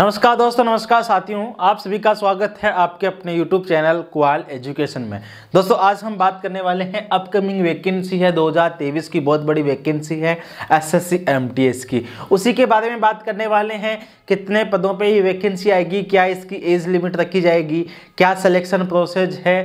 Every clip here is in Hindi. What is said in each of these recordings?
नमस्कार दोस्तों नमस्कार साथियों आप सभी का स्वागत है आपके अपने यूट्यूब चैनल क्वाल एजुकेशन में दोस्तों आज हम बात करने वाले हैं अपकमिंग वैकेंसी है 2023 की बहुत बड़ी वैकेंसी है एसएससी एमटीएस की उसी के बारे में बात करने वाले हैं कितने पदों पे ये वैकेंसी आएगी क्या इसकी एज लिमिट रखी जाएगी क्या सलेक्शन प्रोसेस है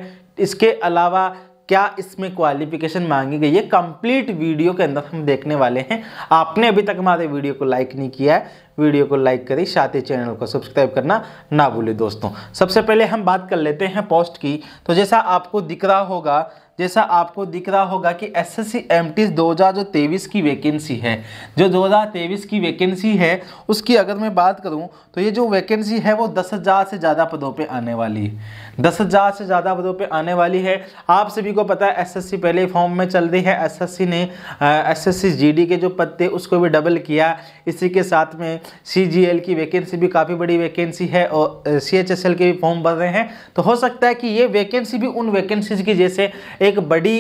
इसके अलावा क्या इसमें क्वालिफिकेशन मांगी गई है कंप्लीट वीडियो के अंदर हम देखने वाले हैं आपने अभी तक हमारे वीडियो को लाइक नहीं किया है वीडियो को लाइक करें साथ ही चैनल को सब्सक्राइब करना ना भूलें दोस्तों सबसे पहले हम बात कर लेते हैं पोस्ट की तो जैसा आपको दिख रहा होगा जैसा आपको दिख रहा होगा कि S S C M T दो हज़ार जो तेईस की वैकेंसी है जो दो हज़ार तेईस की वैकेंसी है उसकी अगर मैं बात करूं तो ये जो वैकेंसी है वो दस हज़ार से ज़्यादा पदों पे आने वाली है दस हज़ार से ज़्यादा पदों पे आने वाली है आप सभी को पता है एस पहले फॉर्म में चल रही है एस ने एस एस के जो पद थे उसको भी डबल किया इसी के साथ में सी की वैकेंसी भी काफ़ी बड़ी वैकेंसी है और सी के भी फॉर्म भर रहे हैं तो हो सकता है कि ये वैकेंसी भी उन वैकेंसीज की जैसे एक बड़ी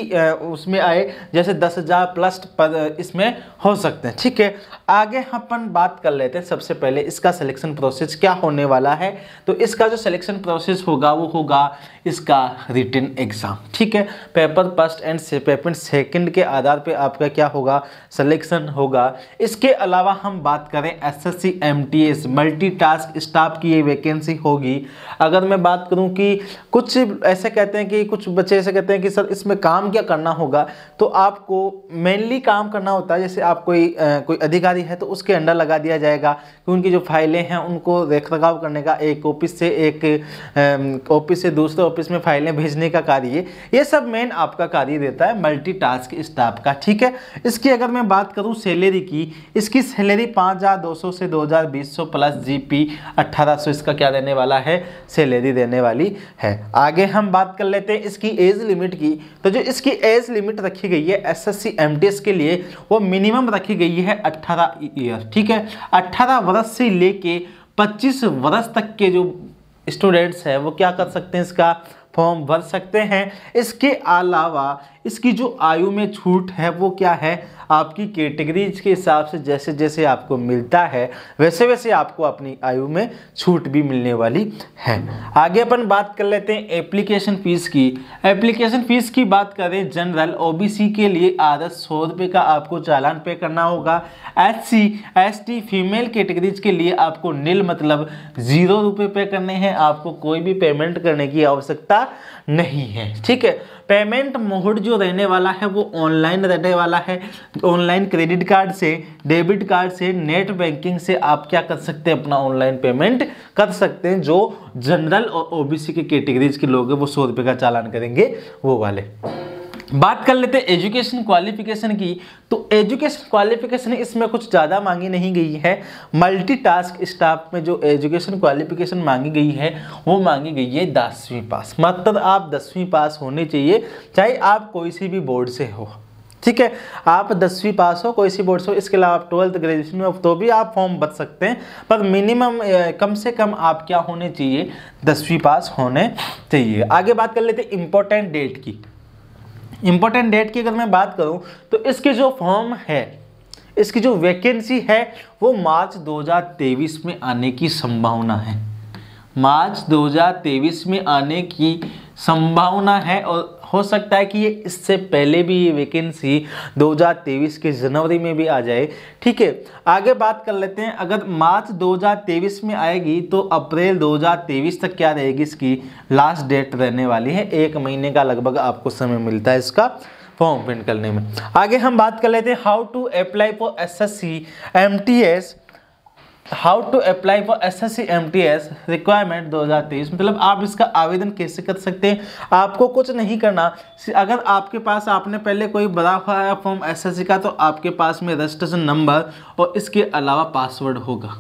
उसमें आए जैसे दस हज़ार प्लस पद इसमें हो सकते हैं ठीक है आगे अपन बात कर लेते हैं सबसे पहले इसका सिलेक्शन प्रोसेस क्या होने वाला है तो इसका जो सिलेक्शन प्रोसेस होगा वो होगा इसका रिटर्न एग्ज़ाम ठीक है paper first and paper second के आधार पर आपका क्या होगा सिलेक्शन होगा इसके अलावा हम बात करें S S C M T S multi task staff की ये वैकेंसी होगी अगर मैं बात करूँ कि कुछ ऐसे कहते हैं कि कुछ बच्चे ऐसे कहते हैं कि सर इसमें काम क्या करना होगा तो आपको मेनली काम करना होता है जैसे आप कोई आ, कोई अधिकारी है तो उसके अंडर लगा दिया जाएगा कि उनकी जो फाइलें हैं उनको देख रखाव करने का एक ऑफिस से एक ऑफिस से दूसरे ऑफिस में फाइलें भेजने का कार्य ये सब मेन आपका कार्य देता है मल्टी स्टाफ का ठीक है इसकी अगर मैं बात करूँ सैलरी की इसकी सैलरी पाँच हज़ार दो सौ से दो हज़ार बीस सौ प्लस जी पी अट्ठारह सौ इसका क्या देने वाला है सैलरी देने वाली है आगे हम बात कर लेते हैं इसकी एज लिमिट की तो जो इसकी एज लिमिट रखी गई है एसएससी एमटीएस के लिए वो मिनिमम रखी गई है 18 ईयर ठीक है 18 वर्ष से लेके 25 वर्ष तक के जो स्टूडेंट्स हैं वो क्या कर सकते हैं इसका फॉर्म भर सकते हैं इसके अलावा इसकी जो आयु में छूट है वो क्या है आपकी कैटेगरीज के हिसाब से जैसे जैसे आपको मिलता है वैसे वैसे आपको अपनी आयु में छूट भी मिलने वाली है आगे अपन बात कर लेते हैं एप्लीकेशन फ़ीस की एप्लीकेशन फ़ीस की बात करें जनरल ओबीसी के लिए आदर्श सौ रुपये का आपको चालान पे करना होगा SC C S T female categories के लिए आपको नील मतलब ज़ीरो रुपये पे करने हैं आपको कोई भी पेमेंट करने की आवश्यकता नहीं है ठीक है पेमेंट मोड जो रहने वाला है वो ऑनलाइन रहने वाला है ऑनलाइन क्रेडिट कार्ड से डेबिट कार्ड से नेट बैंकिंग से आप क्या कर सकते हैं अपना ऑनलाइन पेमेंट कर सकते हैं जो जनरल और ओबीसी के कैटेगरीज के लोग हैं वो सौ रुपये का चालान करेंगे वो वाले बात कर लेते हैं एजुकेशन क्वालिफिकेशन की तो एजुकेशन क्वालिफिकेशन इसमें कुछ ज़्यादा मांगी नहीं गई है मल्टीटास्क स्टाफ में जो एजुकेशन क्वालिफिकेशन मांगी गई है वो मांगी गई है दसवीं पास मतलब आप दसवीं पास होने चाहिए चाहे आप कोई सी भी बोर्ड से हो ठीक है आप दसवीं पास हो कोई सी बोर्ड से हो इसके अलावा आप ट्वेल्थ ग्रेजुएशन में तो भी आप फॉर्म भर सकते हैं पर मिनिमम कम से कम आप क्या होने चाहिए दसवीं पास होने चाहिए आगे बात कर लेते हैं इम्पोर्टेंट डेट की इंपॉर्टेंट डेट की अगर मैं बात करूं तो इसकी जो फॉर्म है इसकी जो वैकेंसी है वो मार्च 2023 में आने की संभावना है मार्च 2023 में आने की संभावना है और हो सकता है कि ये इससे पहले भी ये वैकेंसी 2023 के जनवरी में भी आ जाए ठीक है आगे बात कर लेते हैं अगर मार्च 2023 में आएगी तो अप्रैल 2023 तक क्या रहेगी इसकी लास्ट डेट रहने वाली है एक महीने का लगभग आपको समय मिलता है इसका फॉर्म प्रिंट करने में आगे हम बात कर लेते हैं how to apply for S S C M T S how to apply for S S C M T S requirement दो हज़ार तेईस मतलब आप इसका आवेदन कैसे कर सकते हैं आपको कुछ नहीं करना अगर आपके पास आपने पहले कोई बड़ा फॉर्म एस एस सी का तो आपके पास में रजिस्ट्रेशन नंबर और इसके अलावा पासवर्ड होगा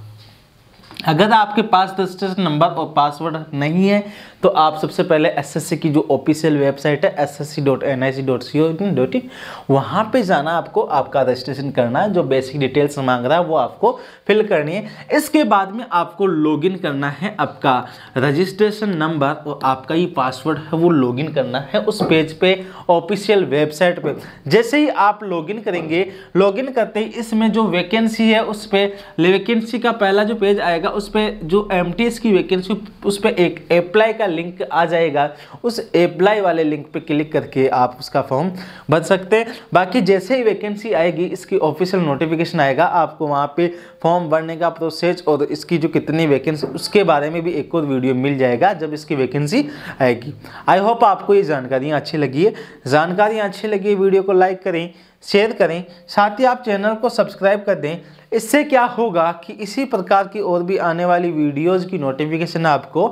अगर आपके पास रजिस्ट्रेशन नंबर और पासवर्ड नहीं है तो आप सबसे पहले एसएससी की जो ऑफिशियल वेबसाइट है S S C dot N I C dot C O dot in वहाँ पर जाना आपको आपका रजिस्ट्रेशन करना है जो बेसिक डिटेल्स मांग रहा है वो आपको फिल करनी है इसके बाद में आपको लॉग इन करना है आपका रजिस्ट्रेशन नंबर और आपका ये पासवर्ड है वो लॉग इन करना है उस पेज पे ऑफिशियल वेबसाइट पर जैसे ही आप लॉग इन करेंगे लॉग इन करते ही इसमें जो वैकेंसी है उस पर वैकेंसी का पहला जो पेज आएगा उस पर जो एम की वैकेंसी उस पर एक अप्लाई का लिंक आ जाएगा उस अप्लाई वाले लिंक पर क्लिक करके आप उसका फॉर्म भर सकते हैं बाकी जैसे ही वैकेंसी आएगी इसकी ऑफिशियल नोटिफिकेशन आएगा आपको वहाँ पे फॉर्म भरने का प्रोसेस और इसकी जो कितनी वैकेंसी उसके बारे में भी एक और वीडियो मिल जाएगा जब इसकी वैकेंसी आएगी आई होप आपको ये जानकारियाँ अच्छी लगी है जानकारियाँ अच्छी लगी वीडियो को लाइक करें शेयर करें साथ ही आप चैनल को सब्सक्राइब कर दें इससे क्या होगा कि इसी प्रकार की और भी आने वाली वीडियोज़ की नोटिफिकेशन आपको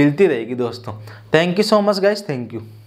मिलती रहेगी दोस्तों thank you so much guys thank you